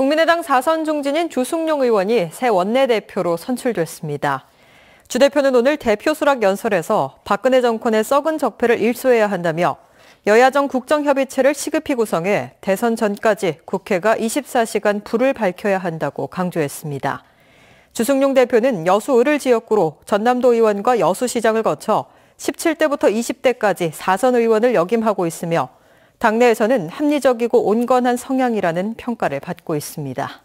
국민의당 4선 중진인 주승용 의원이 새 원내대표로 선출됐습니다. 주 대표는 오늘 대표 수락 연설에서 박근혜 정권의 썩은 적폐를 일소해야 한다며 여야정 국정협의체를 시급히 구성해 대선 전까지 국회가 24시간 불을 밝혀야 한다고 강조했습니다. 주승용 대표는 여수 을을 지역구로 전남도 의원과 여수시장을 거쳐 17대부터 20대까지 4선 의원을 역임하고 있으며 당내에서는 합리적이고 온건한 성향이라는 평가를 받고 있습니다.